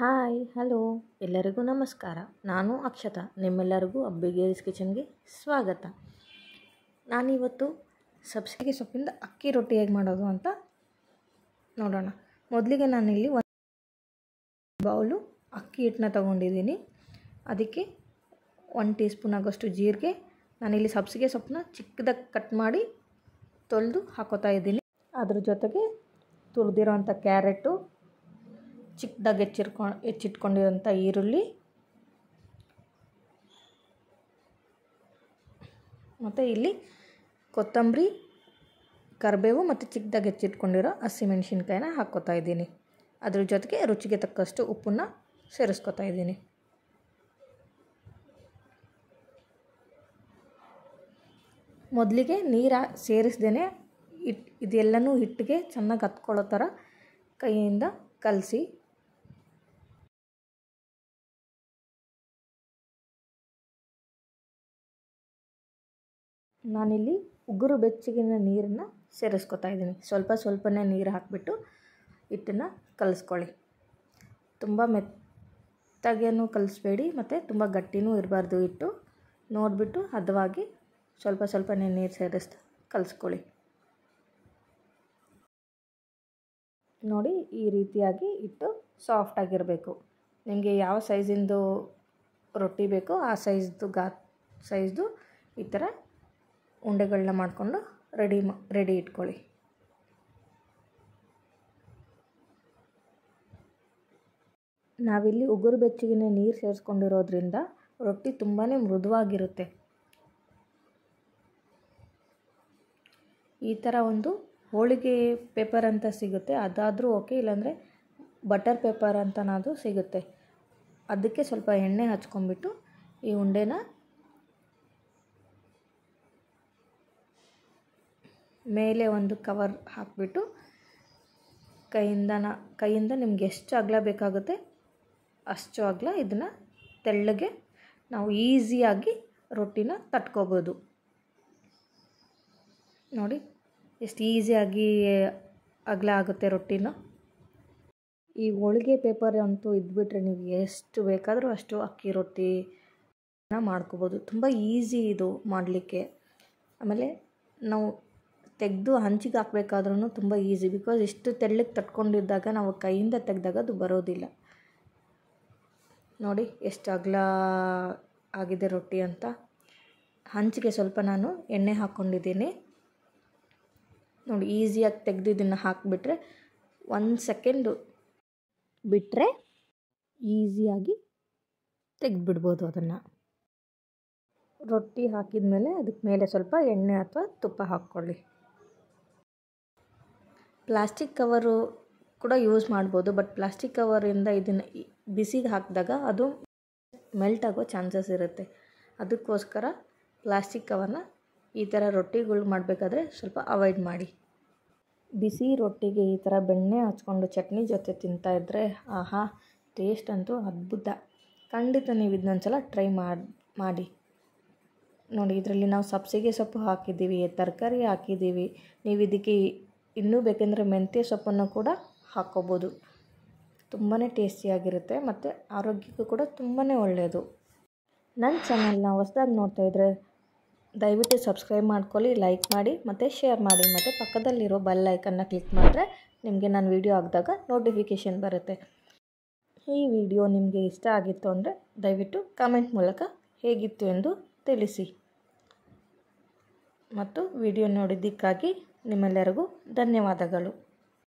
hi hello ಎಲ್ಲರಿಗೂ ನಮಸ್ಕಾರ ನಾನು ಅಕ್ಷತಾ ನಿಮ್ಮೆಲ್ಲರಿಗೂ ಅಬ್ಬಿಗೇರಿಸ್ ಕಿಚನ್ಗೆ ಸ್ವಾಗತ ನಾನಿವತ್ತು ಸಬ್ಸಿಗೆ ಸೊಪ್ಪಿಂದ ಅಕ್ಕಿ ರೊಟ್ಟಿ ಹೇಗೆ ಮಾಡೋದು ಅಂತ ನೋಡೋಣ ಮೊದಲಿಗೆ ನಾನಿಲ್ಲಿ ಒಂದು ಬೌಲು ಅಕ್ಕಿ ಹಿಟ್ಟನ್ನ ತೊಗೊಂಡಿದ್ದೀನಿ ಅದಕ್ಕೆ ಒನ್ ಟೀ ಸ್ಪೂನ್ ಆಗೋಷ್ಟು ಜೀರಿಗೆ ನಾನಿಲ್ಲಿ ಸಬ್ಸಿಗೆ ಸೊಪ್ಪನ್ನ ಚಿಕ್ಕದಾಗಿ ಕಟ್ ಮಾಡಿ ತೊಳೆದು ಹಾಕೋತಾ ಇದ್ದೀನಿ ಅದ್ರ ಜೊತೆಗೆ ಅಂಥ ಕ್ಯಾರೆಟು ಚಿಕ್ಕದಾಗಿ ಹೆಚ್ಚಿರ್ಕೊ ಹೆಚ್ಚಿಟ್ಕೊಂಡಿರೋಂಥ ಈರುಳ್ಳಿ ಮತ್ತು ಇಲ್ಲಿ ಕೊತ್ತಂಬರಿ ಕರಿಬೇವು ಮತ್ತು ಚಿಕ್ಕದಾಗಿ ಹೆಚ್ಚಿಟ್ಕೊಂಡಿರೋ ಹಸಿಮೆಣ್ಸಿನ್ಕಾಯಿನ ಹಾಕ್ಕೋತಾ ಇದ್ದೀನಿ ಅದ್ರ ಜೊತೆಗೆ ರುಚಿಗೆ ತಕ್ಕಷ್ಟು ಉಪ್ಪನ್ನ ಸೇರಿಸ್ಕೊತಾ ಇದ್ದೀನಿ ಮೊದಲಿಗೆ ನೀರು ಸೇರಿಸ್ದೇ ಇಟ್ ಇದೆಲ್ಲನೂ ಹಿಟ್ಟಿಗೆ ಚೆನ್ನಾಗಿ ಹತ್ಕೊಳ್ಳೋ ಥರ ಕೈಯಿಂದ ಕಲಸಿ ನಾನಿಲ್ಲಿ ಉಗುರು ಬೆಚ್ಚಗಿನ ನೀರನ್ನು ಸೇರಿಸ್ಕೊತಾ ಇದ್ದೀನಿ ಸ್ವಲ್ಪ ಸ್ವಲ್ಪನೇ ನೀರು ಹಾಕಿಬಿಟ್ಟು ಹಿಟ್ಟನ್ನು ಕಲಿಸ್ಕೊಳ್ಳಿ ತುಂಬ ಮೆತ್ತಗೆನೂ ಕಲಿಸ್ಬೇಡಿ ಮತ್ತು ತುಂಬ ಗಟ್ಟಿನೂ ಇರಬಾರ್ದು ಹಿಟ್ಟು ನೋಡಿಬಿಟ್ಟು ಹದವಾಗಿ ಸ್ವಲ್ಪ ಸ್ವಲ್ಪನೇ ನೀರು ಸೇರಿಸ್ತಾ ಕಲಿಸ್ಕೊಳ್ಳಿ ನೋಡಿ ಈ ರೀತಿಯಾಗಿ ಹಿಟ್ಟು ಸಾಫ್ಟಾಗಿರಬೇಕು ನಿಮಗೆ ಯಾವ ಸೈಜಿಂದು ರೊಟ್ಟಿ ಬೇಕೋ ಆ ಸೈಜ್ದು ಗಾ ಸೈಜ್ದು ಈ ಥರ ಉಂಡೆಗಳನ್ನ ಮಾಡಿಕೊಂಡು ರೆಡಿ ರೆಡಿ ಇಟ್ಕೊಳ್ಳಿ ನಾವಿಲ್ಲಿ ಉಗುರು ಬೆಚ್ಚಗಿನ ನೀರು ಸೇರಿಸ್ಕೊಂಡಿರೋದ್ರಿಂದ ರೊಟ್ಟಿ ತುಂಬಾ ಮೃದುವಾಗಿರುತ್ತೆ ಈ ಥರ ಒಂದು ಹೋಳಿಗೆ ಪೇಪರ್ ಅಂತ ಸಿಗುತ್ತೆ ಅದಾದರೂ ಓಕೆ ಇಲ್ಲಾಂದರೆ ಬಟರ್ ಪೇಪರ್ ಅಂತನಾದರೂ ಸಿಗುತ್ತೆ ಅದಕ್ಕೆ ಸ್ವಲ್ಪ ಎಣ್ಣೆ ಹಚ್ಕೊಂಡ್ಬಿಟ್ಟು ಈ ಉಂಡೆನ ಮೇಲೆ ಒಂದು ಕವರ್ ಹಾಕಿಬಿಟ್ಟು ಕೈಯಿಂದ ಕೈಯಿಂದ ನಿಮ್ಗೆ ಎಷ್ಟು ಅಗಲ ಬೇಕಾಗುತ್ತೆ ಅಷ್ಟು ಅಗಲ ಇದನ್ನು ತೆಳ್ಳಗೆ ನಾವು ಈಸಿಯಾಗಿ ರೊಟ್ಟಿನ ತಟ್ಕೋಬೋದು ನೋಡಿ ಎಷ್ಟು ಈಸಿಯಾಗಿ ಅಗಲ ಆಗುತ್ತೆ ರೊಟ್ಟಿನ ಈ ಹೋಳಿಗೆ ಪೇಪರ್ ಅಂತೂ ಇದ್ಬಿಟ್ರೆ ನೀವು ಎಷ್ಟು ಬೇಕಾದರೂ ಅಷ್ಟು ಅಕ್ಕಿ ರೊಟ್ಟಿ ಮಾಡ್ಕೋಬೋದು ತುಂಬ ಈಸಿ ಇದು ಮಾಡಲಿಕ್ಕೆ ಆಮೇಲೆ ನಾವು ತೆಗೆದು ಹಂಚಿಗೆ ಹಾಕ್ಬೇಕಾದ್ರೂ ತುಂಬ ಈಸಿ ಬಿಕಾಸ್ ಇಷ್ಟು ತೆಳ್ಳಗೆ ತಟ್ಕೊಂಡಿದ್ದಾಗ ನಾವು ಕೈಯಿಂದ ತೆಗೆದಾಗ ಅದು ಬರೋದಿಲ್ಲ ನೋಡಿ ಎಷ್ಟು ಅಗಲ ಆಗಿದೆ ರೊಟ್ಟಿ ಅಂತ ಹಂಚಿಗೆ ಸ್ವಲ್ಪ ನಾನು ಎಣ್ಣೆ ಹಾಕ್ಕೊಂಡಿದ್ದೀನಿ ನೋಡಿ ಈಸಿಯಾಗಿ ತೆಗೆದು ಇದನ್ನು ಹಾಕಿಬಿಟ್ರೆ ಒಂದು ಸೆಕೆಂಡು ಬಿಟ್ಟರೆ ಈಸಿಯಾಗಿ ತೆಗೆದುಬಿಡ್ಬೋದು ಅದನ್ನು ರೊಟ್ಟಿ ಹಾಕಿದ ಮೇಲೆ ಅದಕ್ಕೆ ಮೇಲೆ ಸ್ವಲ್ಪ ಎಣ್ಣೆ ಅಥವಾ ತುಪ್ಪ ಹಾಕ್ಕೊಳ್ಳಿ ಪ್ಲಾಸ್ಟಿಕ್ ಕವರು ಕೂಡ ಯೂಸ್ ಮಾಡ್ಬೋದು ಬಟ್ ಪ್ಲಾಸ್ಟಿಕ್ ಕವರಿಂದ ಇದನ್ನು ಬಿಸಿಗೆ ಹಾಕಿದಾಗ ಅದು ಮೆಲ್ಟ್ ಆಗೋ ಚಾನ್ಸಸ್ ಇರುತ್ತೆ ಅದಕ್ಕೋಸ್ಕರ ಪ್ಲಾಸ್ಟಿಕ್ ಕವರ್ನ ಈ ಥರ ರೊಟ್ಟಿಗಳು ಮಾಡಬೇಕಾದ್ರೆ ಸ್ವಲ್ಪ ಅವಾಯ್ಡ್ ಮಾಡಿ ಬಿಸಿ ರೊಟ್ಟಿಗೆ ಈ ಥರ ಬೆಣ್ಣೆ ಹಚ್ಕೊಂಡು ಚಟ್ನಿ ಜೊತೆ ತಿಂತಾ ಇದ್ದರೆ ಆಹಾ ಟೇಸ್ಟ್ ಅಂತೂ ಅದ್ಭುತ ಖಂಡಿತ ನೀವು ಇದನ್ನೊಂದು ಸಲ ಟ್ರೈ ಮಾಡಿ ಮಾಡಿ ನೋಡಿ ಇದರಲ್ಲಿ ನಾವು ಸಬ್ಸಿಗೆ ಸೊಪ್ಪು ಹಾಕಿದ್ದೀವಿ ತರಕಾರಿ ಹಾಕಿದ್ದೀವಿ ನೀವು ಇದಕ್ಕೆ ಇನ್ನೂ ಬೇಕೆಂದರೆ ಮೆಂತ್ಯ ಸೊಪ್ಪನ್ನು ಕೂಡ ಹಾಕ್ಕೋಬೋದು ತುಂಬಾ ಟೇಸ್ಟಿಯಾಗಿರುತ್ತೆ ಮತ್ತು ಆರೋಗ್ಯಕ್ಕೂ ಕೂಡ ತುಂಬಾ ಒಳ್ಳೆಯದು ನನ್ನ ಚಾನಲ್ನ ಹೊಸ್ದಾಗಿ ನೋಡ್ತಾ ಇದ್ದರೆ ದಯವಿಟ್ಟು ಸಬ್ಸ್ಕ್ರೈಬ್ ಮಾಡ್ಕೊಳ್ಳಿ ಲೈಕ್ ಮಾಡಿ ಮತ್ತು ಶೇರ್ ಮಾಡಿ ಮತ್ತು ಪಕ್ಕದಲ್ಲಿರೋ ಬೆಲ್ ಐಕನ್ನ ಕ್ಲಿಕ್ ಮಾಡಿದ್ರೆ ನಿಮಗೆ ನಾನು ವೀಡಿಯೋ ಹಾಕಿದಾಗ ನೋಟಿಫಿಕೇಷನ್ ಬರುತ್ತೆ ಈ ವಿಡಿಯೋ ನಿಮಗೆ ಇಷ್ಟ ಆಗಿತ್ತು ಅಂದರೆ ದಯವಿಟ್ಟು ಕಮೆಂಟ್ ಮೂಲಕ ಹೇಗಿತ್ತು ಎಂದು ತಿಳಿಸಿ ಮತ್ತು ವಿಡಿಯೋ ನೋಡಿದ್ದಕ್ಕಾಗಿ ನಿಮ್ಮೆಲ್ಲರಿಗೂ ಧನ್ಯವಾದಗಳು